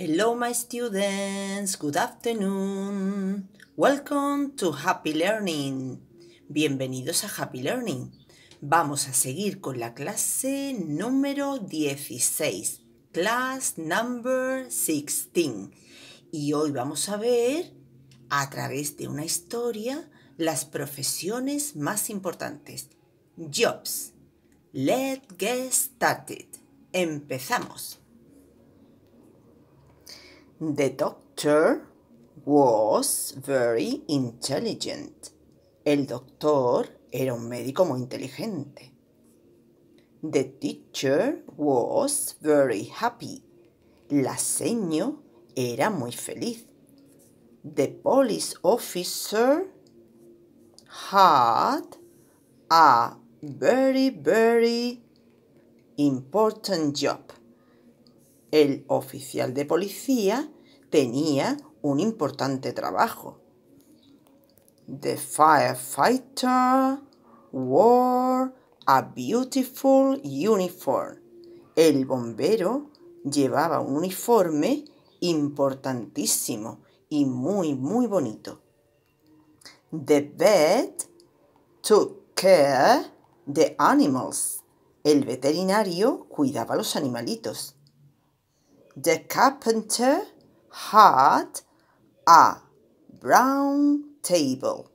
Hello, my students. Good afternoon. Welcome to Happy Learning. Bienvenidos a Happy Learning. Vamos a seguir con la clase número 16. Class number 16. Y hoy vamos a ver, a través de una historia, las profesiones más importantes. Jobs. Let's get started. Empezamos. The doctor was very intelligent. El doctor era un médico muy inteligente. The teacher was very happy. La seño era muy feliz. The police officer had a very, very important job. El oficial de policía tenía un importante trabajo. The firefighter wore a beautiful uniform. El bombero llevaba un uniforme importantísimo y muy, muy bonito. The vet took care the animals. El veterinario cuidaba los animalitos. The carpenter had a brown table.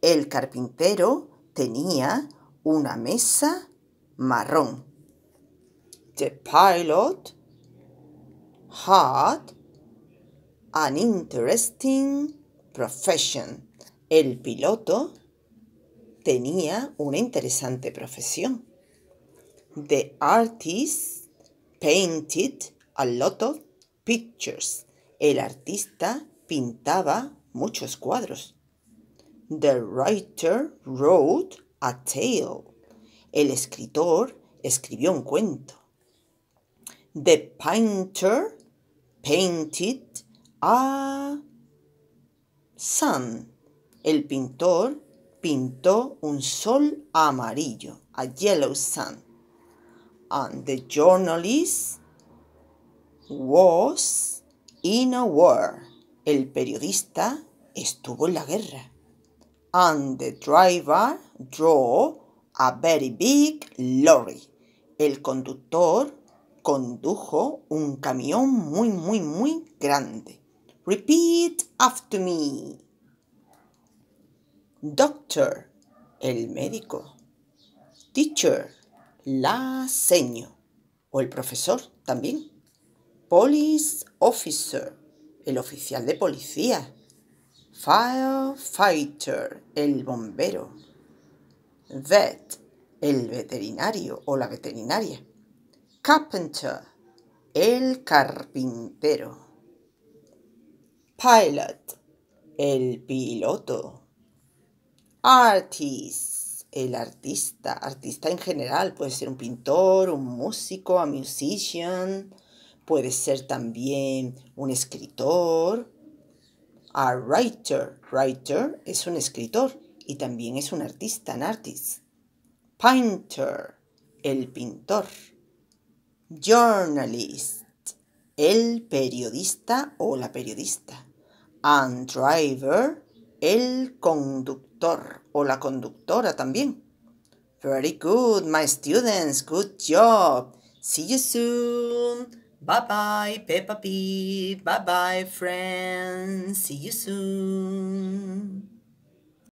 El carpintero tenía una mesa marrón. The pilot had an interesting profession. El piloto tenía una interesante profesión. The artist painted a lot of pictures. El artista pintaba muchos cuadros. The writer wrote a tale. El escritor escribió un cuento. The painter painted a sun. El pintor pintó un sol amarillo, a yellow sun. And the journalist was in a war. El periodista estuvo en la guerra. And the driver drove a very big lorry. El conductor condujo un camión muy, muy, muy grande. Repeat after me. Doctor, el médico. Teacher, la seño. O el profesor también police officer, el oficial de policía, firefighter, el bombero, vet, el veterinario o la veterinaria, carpenter, el carpintero, pilot, el piloto, artist, el artista, artista en general, puede ser un pintor, un músico, a musician, Puede ser también un escritor. A writer. Writer es un escritor y también es un artista, an artist. Painter, el pintor. Journalist, el periodista o la periodista. And driver, el conductor o la conductora también. Very good, my students. Good job. See you soon. Bye bye, Peppa Pig. Bye bye, friends. See you soon.